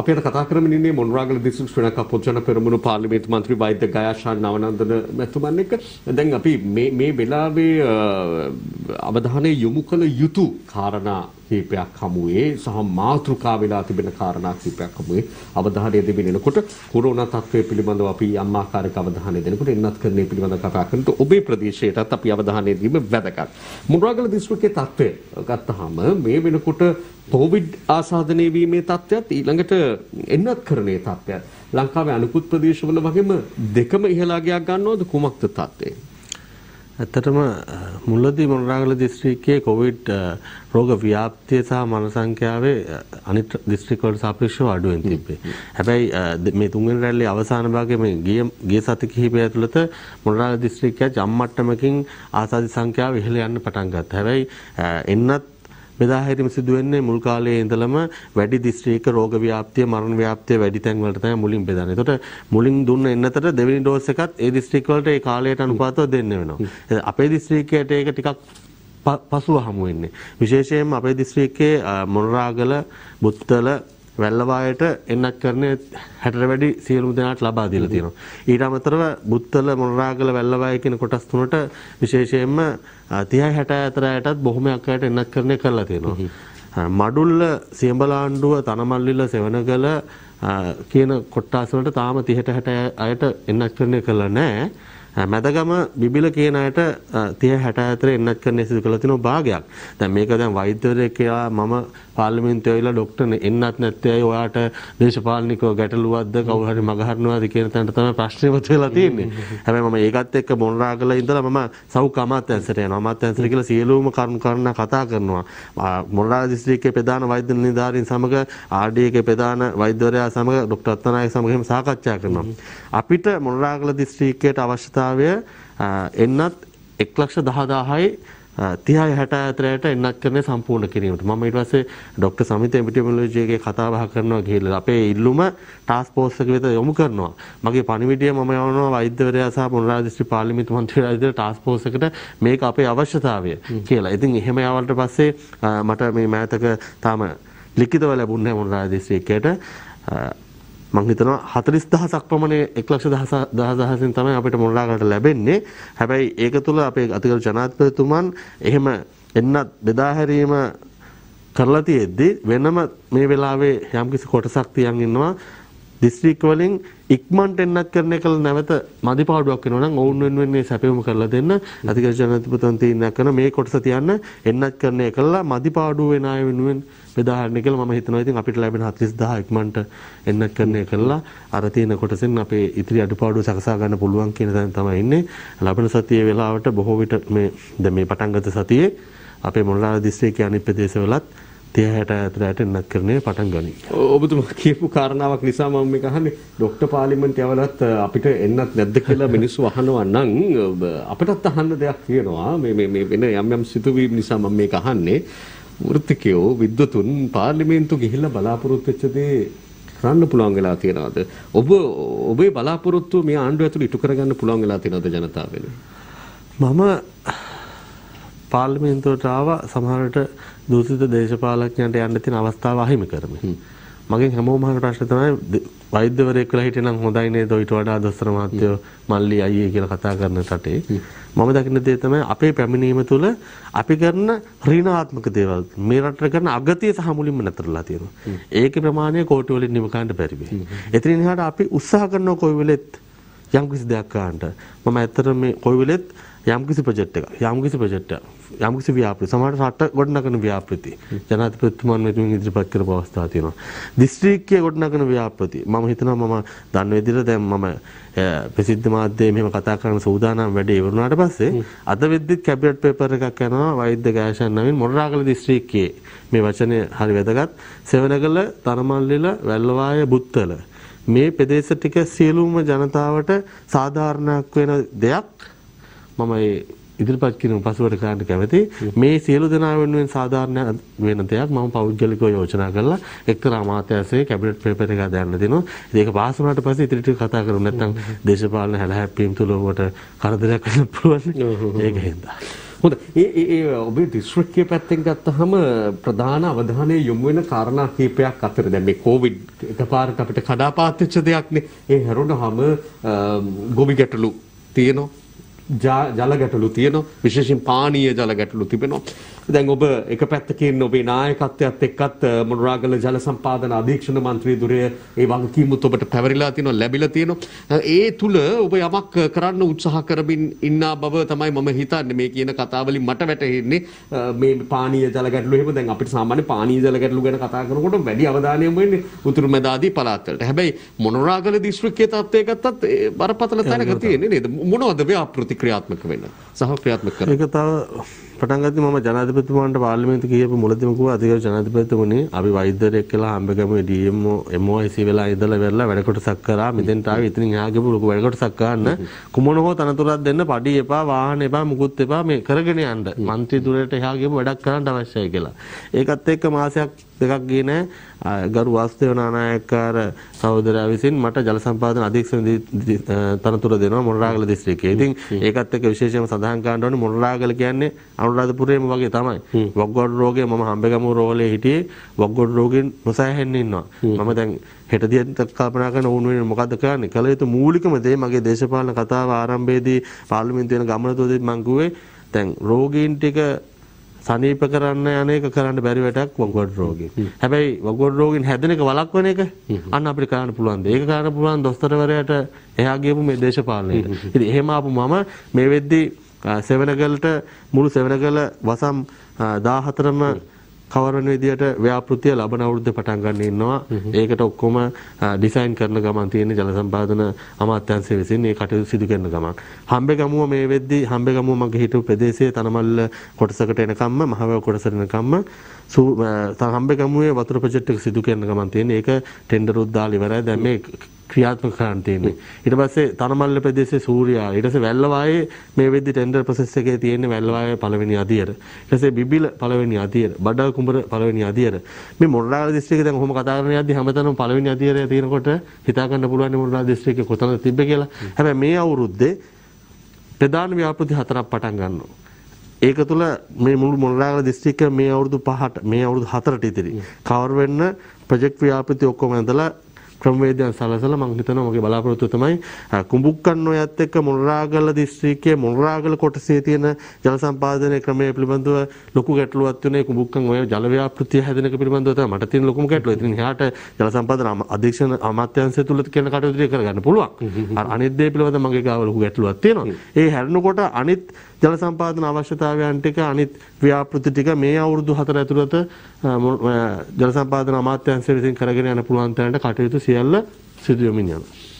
අපිට කතා කරමින් ඉන්නේ මොණරාගල දිස්ත්‍රික්ක වෙනක පොජන පෙරමුණු පාර්ලිමේන්තු මන්ත්‍රී වෛද්‍ය ගයාශා නවනන්දන මැතිතුමන් එක්ක දැන් අපි මේ මේ වෙලාවේ අවධානය යොමු කළ යුතු කාරණා කීපයක් හමුවේ සහ මාතෘකා වෙලා තිබෙන කාරණා කීපයක් හමුවේ අවධානය දෙමින් එනකොට කොරෝනා තත්ත්වය පිළිබඳව අපි යම් ආකාරයක අවධානය දෙනකොට එන්නත්කරණය පිළිබඳව කතා කරනකොට ඔබේ ප්‍රදේශයටත් අපි අවධානය දීම වැදගත්. මුණරාගල දිස්ත්‍රික්කයේ තත්ත්වය ගත්තාම මේ වෙනකොට කොවිඩ් ආසාධනය වීමේ තත්ත්වයත් ඊළඟට එන්නත්කරණයේ තත්ත්වයත් ලංකාවේ අනිකුත් ප්‍රදේශවල වගේම දෙකම ඉහළාගයක් ගන්නවද කුමක්ද තත්ත්වය? ඇත්තටම මුලදී මොනරාගල දිස්ත්‍රික්කයේ කොවිඩ් රෝග ව්‍යාප්තිය සහ මනසංඛ්‍යාවේ අනිත් දිස්ත්‍රික්කවලට සාපේක්ෂව අඩුවෙන් තිබ්බේ. හැබැයි මේ තුන්වෙනි රැල්ලේ අවසාන භාගයේ මේ ගිය ගිය සති කිහිපය ඇතුළත මොනරාගල දිස්ත්‍රික්කය ජම්මට්ටමකින් ආසාදි සංඛ්‍යාව ඉහළ යන්න පටන් ගත්තා. හැබැයි එන්නත් බෙදා හැරීම සිදු වෙන්නේ මුල් කාලයේ ඉඳලම වැඩි දිස්ත්‍රික්ක රෝග ව්‍යාප්තිය මරණ ව්‍යාප්තිය වැඩි තැන් වලට තමයි මුලින් බෙදන්නේ. ඒතකොට මුලින් දුන්න එන්නතට දෙවෙනි ඩෝස් එකත් ඒ දිස්ත්‍රික් වලට ඒ කාලයට අනුපාතව දෙන්න වෙනවා. අපේ දිස්ත්‍රික්කයට ඒක ටිකක් පසුව හමු වෙන්නේ. විශේෂයෙන්ම අපේ දිස්ත්‍රික්කයේ මොනරාගල, බුත්තල, වැල්ලවායට එන්නක්කරණය 60ට වැඩි සියලුම දෙනාට ලබා දීලා තියෙනවා. ඊට අමතරව බුත්තල මොනරාගල වැල්ලවාය කියන කොටස් තුනට විශේෂයෙන්ම 30 60 අතර අයටත් බොහොමයක් අයට එන්නක්කරණය කරලා තියෙනවා. මඩුල්ල සියඹලාණ්ඩුව තනමල්ලිල සෙවණගල කියන කොටස් වලට තාම 30 60 අයට එන්නක්කරණය කරලා නැහැ. මැදගම බිබිල කියන අයට 30 60 අතර එන්නත් කරන්න සිදු කළා තිනෝ භාගයක්. දැන් මේක දැන් වෛද්‍යවරයෙක් කියලා මම පාර්ලිමේන්තුවේ ඇවිල්ලා ડોක්ටර් එන්නත් නැත්තේ ඇයි ඔයාට දේශපාලනිකව ගැටලුවක්ද කවුරු හරි මගහරනවාද කියන තැනට තමයි ප්‍රශ්නේ මතුවලා තියෙන්නේ. හැබැයි මම ඒකත් එක්ක මොනරාගල ඉඳලා මම සෞඛ්‍ය අමාත්‍යාංශයට යනවා. අමාත්‍යාංශයට කියලා සියලුම කරුණු කරන කතා කරනවා. මොනරාගල දිස්ත්‍රික්කයේ ප්‍රධාන වෛද්‍ය නිලධාරීන් සමග RD එකේ ප්‍රධාන වෛද්‍යවරයා සමග ડોක්ටර් අත්නායක සමග එහෙම සාකච්ඡා කරනවා. අපිට මොනරාගල දිස්ත්‍රික්කයට අවශ්‍යතා සංඛ්‍යාවය එන්නත් 110000යි 30 60 අතරයට එන්නක් කරන්නේ සම්පූර්ණ කිරීමට. මම ඊට පස්සේ ડોક્ટર සමිත එපිඩෙමියොලොජි එකේ කතා බහ කරනවා ගිහිල්ලා අපේ ඉල්ලුම ටාස්ක් ෆෝස් එක වෙත යොමු කරනවා. මගේ පණිවිඩය මම යවනවා වෛද්‍යවරයා සහ පුනරාදිස්ත්‍රි පාර්ලිමේන්තු මන්ත්‍රීලා ඉදිරියට ටාස්ක් ෆෝස් එකට මේක අපේ අවශ්‍යතාවය කියලා. ඉතින් එහෙම යවලට පස්සේ මට මේ මෑතක තාම ලිඛිතව ලැබුණේ නැහැ පුනරාදිස්ත්‍රි එකේට. මං හිතනවා 40000ක් පමණ 110000න් තමයි අපිට මොණරාගලට ලැබෙන්නේ. හැබැයි ඒක තුළ අපේ අතිගල් ජනාධිපතිතුමන් එහෙම එන්නත් බෙදා හැරීම කරලා තියෙද්දි වෙනම මේ වෙලාවේ යම්කිසි කොටසක් තියන් ඉන්නවා දිස්ත්‍රික් වලින් ඉක්මනට එන්නත් කරන එක නැවත මදිපාඩුවක් වෙනවා නම් ඔවුන් වෙනුවෙන් මේ සැපයුම කරලා දෙන්න අධිකරණ ජනාධිපතිතුමන් තීරණයක් කරන මේ කොටස තියන්න එන්නත් කරන එක කළා මදිපාඩුව වෙන අය වෙනුවෙන් බෙදා හරින කියලා මම හිතනවා ඉතින් අපිට ලැබෙන 40000 ඉක්මනට එන්නත් කරන එක කළා අර තියෙන කොටසෙන් අපේ ඉතිරි අඩුපාඩු සකසා ගන්න පුළුවන් කියන තැන තමයි ඉන්නේ ලබන සතියේ වෙලාවට බොහෝ විට මේ දැන් මේ පටන්ගත සතියේ අපේ මොනරාල දිස්ත්‍රික්කයේ අනිත් ප්‍රදේශවලත් තිය හැට ඇතර ඇයට එන්නත් කරනය පටන් ගනි. ඔබතුම කියපු කාරණාවක් නිසා මම මේ අහන්නේ ඩොක්ටර් පාර්ලිමේන්තු යවලත් අපිට එන්නත් නැද්ද කියලා මිනිස්සු අහනවා නම් අපිටත් අහන්න දෙයක් තියෙනවා මේ මේ මේ වෙන යම් යම් සිතුවීම් නිසා මම මේක අහන්නේ වෘත්තිකයෝ විද්වතුන් පාර්ලිමේන්තු ගිහිල්ලා බලාපොරොත්තු වෙච්ච දේ කරන්න පුළුවන් වෙලා තියෙනවද? ඔබ ඔබේ බලාපොරොත්තු මේ ආණ්ඩුව ඇතුළේ ඉටු කරගන්න පුළුවන් වෙලා තියෙනවද ජනතාව වෙනුවෙන්? මම පාර්ලිමේන්තුවට ආව සමහරට දූෂිත දේශපාලඥයන්ට යන්න තියෙන අවස්ථාව අහිමි කරමින් මගෙන් හැමෝම අහන ප්‍රශ්න තමයි වෛද්‍යවරයෙක් වෙලා හිටියනම් හොඳයි නේද ඊට වඩා දොස්තර මහත්තයෝ මල්ලි අයියේ කියලා කතා කරන රටේ මම දකින දේ තමයි අපේ පැමිණීම තුළ අපි කරන ඍණාත්මක දේවල් මේ රටට කරන අගතිය සහ මුලින්ම නැතරලා තියෙනවා. ඒකේ ප්‍රමාණය කෝටි වලින් නිම ගන්න බැරි වෙයි. එතනින් එහාට අපි උත්සාහ කරන කොයි වෙලෙත් යම් කිසි දෙයක් ගන්නට මම ඇත්තට මේ කොයි වෙලෙත් යම්කිසි ප්‍රොජෙක්ට් එකක් යම්කිසි ප්‍රොජෙක්ට් එකක් යම්කිසි ව්‍යාපෘති සමහර රට ගොඩනගන ව්‍යාපෘති ජනාධිපතිතුමන් වෙනුවෙන් ඉදිරිපත් කරපු අවස්ථා තියෙනවා දිස්ත්‍රික්කයේ ගොඩනගන ව්‍යාපෘති මම හිතනවා මම දන්න විදිහට දැන් මම ප්‍රසිද්ධ මාධ්‍යයේ මෙහෙම කතා කරන සූදානම් වැඩේ ඉවර වුණාට පස්සේ අද වෙද්දිත් කැබිනට් පේපර් එකක් යනවා වෛද්‍ය ගෑෂන් නමින් මොරරාගල දිස්ත්‍රික්කයේ මේ වචනේ හරි වැදගත් සෙවනගල තරමල්ලිල වැල්ලවාය බුත්තල මේ ප්‍රදේශ ටික සියලුම ජනතාවට සාධාරණයක් වෙන දෙයක් මම ඉදිරිපත් කිරීම පසුවට කරන්න කැමති මේ සියලු දෙනා වෙනුවෙන් සාධාරණ වෙන දෙයක් මම පෞද්ගලිකව යෝජනා කරලා එක්තරා අමාත්‍යාංශයේ කැබිනට් පේපර් එකක් දාන්න දෙනවා. ඒක පාස් වුණාට පස්සේ ඉතිරි ටික කතා කරමු නැත්නම් දේශපාලන හැලහැප්පීම් තුල ඔබට කරදරයක් වෙන්න පුළුවන්. ඒක හින්දා. හොඳ ඒ ඒ ඔබේ දිස්ත්‍රික්කයේ පැත්තෙන් ගත්තහම ප්‍රධාන අවධානය යොමු වෙන කාරණා කීපයක් අතර දැන් මේ කොවිඩ් එකපාරට අපිට කඩාපාත් වෙච්ච දෙයක්නේ. ඒ හැරුණාම ගොවි ගැටලු තියෙනවා. ජල ගැටලු තියෙනවා විශේෂයෙන් පානීය ජල ගැටලු තිබෙනවා. දැන් ඔබ එක පැත්තකින් ඔබේ නායකත්වයත් එක්කත් මොනරාගල ජල සම්පාදන අධීක්ෂණ මන්ත්‍රී ධුරය ඒ වගකීමුත් ඔබට පැවරිලා තියෙනවා ලැබිලා තියෙනවා. ඒ තුල ඔබ යමක් කරන්න උත්සාහ කරමින් ඉන්න බව තමයි මම හිතන්නේ මේ කියන කතාවලින් මට වැටහෙන්නේ මේ පානීය ජල ගැටලු එහෙම දැන් අපිට සාමාන්‍ය පානීය ජල ගැටලු ගැන කතා කරනකොට වැඩි අවධානය යොමු වෙන්නේ උතුරු මැදාදී පළාත්වලට. හැබැයි මොනරාගල දිස්ත්‍රික්කයේ තත්ත්වය ගත්තත් බරපතල තැනක තියෙන්නේ නේද? මොනවද ව්‍යාපෘති ක්‍රියාත්මක වෙන සහ ක්‍රියාත්මක කරන. ඒක තව පටන් ගත්තේ මම ජනාධිපතිතුමාන්ට පාර්ලිමේන්තු කියපු මුලදීම කිව්වා අධිකරණ ජනාධිපතිතුමනි අපි වෛද්‍යවරයෙක් කියලා හම්බගමු DMO MOIC වෙලා ඉඳලා වෙරලා වැඩ කොටසක් කරා මෙතෙන්ට ආවේ ඉතින් එහා ගිහපු ලොකු වැඩ කොටසක් ගන්න කුමන හෝ තනතුරක් දෙන්න පඩි එපා වාහන එපා මුකුත් එපා මේ කරගෙන යන්න. മന്ത്രി දුරට එහා ගිහම වැඩක් කරන්න අවශ්‍යයි කියලා. ඒකත් එක්ක මාසයක් දෙකක් ගියේ නෑ ගරු වාස්දේව නානායකාර සහෝදරයා විසින් මට ජල සම්පාදන අධීක්ෂණදී තනතුර දෙනවා මොණරාගල දිස්ත්‍රික්කයේ. ඉතින් ඒකත් එක්ක විශේෂයෙන්ම සඳහන් කරන්න ඕනේ මොණරාගල කියන්නේ අනුරාධපුරයේම වගේ තමයි. වොග්ගොඩ රෝගේ මම හම්බෙගමු රෝලේ හිටියේ වොග්ගොඩ රෝගෙන් නොසෑහෙන්න ඉන්නවා. මම දැන් හෙටදිත් කල්පනා කරන ඕන වෙන මොකද්ද කරන්නේ? කල යුතු මූලිකම දේ මගේ දේශපාලන කතාව ආරම්භයේදී පාර්ලිමේන්තුවේ යන ගමනතෝදී මම කිව්වේ දැන් රෝගීන් ටික සනීප කරන්න යන එක කරන්න බැරි වැටක් වගුවඩ රෝගෙන්. හැබැයි වගුවඩ රෝගෙන් හැදෙන එක වළක්වන එක අන්න අපිට කරන්න පුළුවන්. ඒක කරන්න පුළුවන් දොස්තරවරයාට එයා ගියපු මේ දේශපාලනයට. ඉතින් එහෙම ආපු මම මේ වෙද්දී සෙවනගලට මුළු සෙවනගල වසම් 14ම කවරන විදියට ව්‍යාපෘතිය ලබන අවුරුද්ද පටන් ගන්න ඉන්නවා. ඒකට ඔක්කොම ඩිසයින් කරන ගමන් තියෙන ජල සම්පාදන අමාත්‍යාංශය විසින් මේ කටයුතු සිදු කරන ගමන්. හම්බෙගමුව මේ වෙද්දී හම්බෙගමුව මගේ හිටපු ප්‍රදේශයේ තනමල්ල කොටසකට එනකම්ම මහවැව කොටසට එනකම්ම හම්බෙගමුවේ වතුර ප්‍රොජෙක්ට් එක සිදු කරන ගමන් තියෙන. ඒක ටෙන්ඩර් උද්දාලා ඉවරයි. දැන් මේ ක්‍රියාත්මක කරන්න තියෙන්නේ. ඊට පස්සේ තනමල්ල ප්‍රදේශයේ සූර්යා ඊට පස්සේ වැල්ලවායේ මේ වෙද්දි ටෙන්ඩර් ප්‍රොසෙස් එකේ තියෙන්නේ වැල්ලවායේ පළවෙනි අදියර. ඊට පස්සේ බිබිල පළවෙනි අදියර, බඩල් කුඹර පළවෙනි අදියර. මේ මොණරාගල දිස්ත්‍රික්කේ දැන් කොහොම කතා කරන යද්දි හැමතැනම පළවෙනි අදියරය තියෙනකොට හිතා ගන්න පුළුවන් මොණරාගල දිස්ත්‍රික්කේ කොතනද තිබ්බ කියලා. හැබැයි මේ අවුරුද්දේ ප්‍රධාන ව්‍යාපෘති හතරක් පටන් ගන්නවා. ඒක තුළ මේ මුළු මොනරාගල දිස්ත්‍රික්ක මේ අවුරුදු පහට මේ අවුරුදු හතරට ඉතිරි කවර් වෙන්න ප්‍රොජෙක්ට් ව්‍යාපෘති ඔක්කොම ඇඳලා ක්‍රමවේදයන් සලසලා මම හිතනවා මගේ බලාපොරොත්තුව තමයි කුඹුක්කන් නොයත් එක්ක මොනරාගල දිස්ත්‍රික්කයේ මොනරාගල කොටසේ තියෙන ජල සම්පාදනයේ ක්‍රමය පිළිබඳව ලොකු ගැටලුවක් තුනේ කුඹුක්කන් ඔය ජල ව්‍යාපෘතිය හැදෙන එක පිළිබඳව තමයි මට තියෙන ලොකුම ගැටලුව. ඉතින් එහාට ජල සම්පාදන අධීක්ෂණ අමාත්‍යාංශය තුල කියන කටයුතු ටික කරගන්න පුළුවන්. අර අනිත් දේ පිළිබඳව මගේ ගාව ලොකු ගැටලුවක් තියෙනවා. ඒ හැරෙනකොට අනිත් ජල සම්පාදන අවශ්‍යතාවයන් ටික අනිත් ව්‍යාපෘති ටික මේ අවුරුදු 4 ඇතුළත ජල සම්පාදන අමාත්‍යාංශය විසින් කරගෙන යන පුළුවන් තරමට කටයුතු yàlla séddoo mi ñaan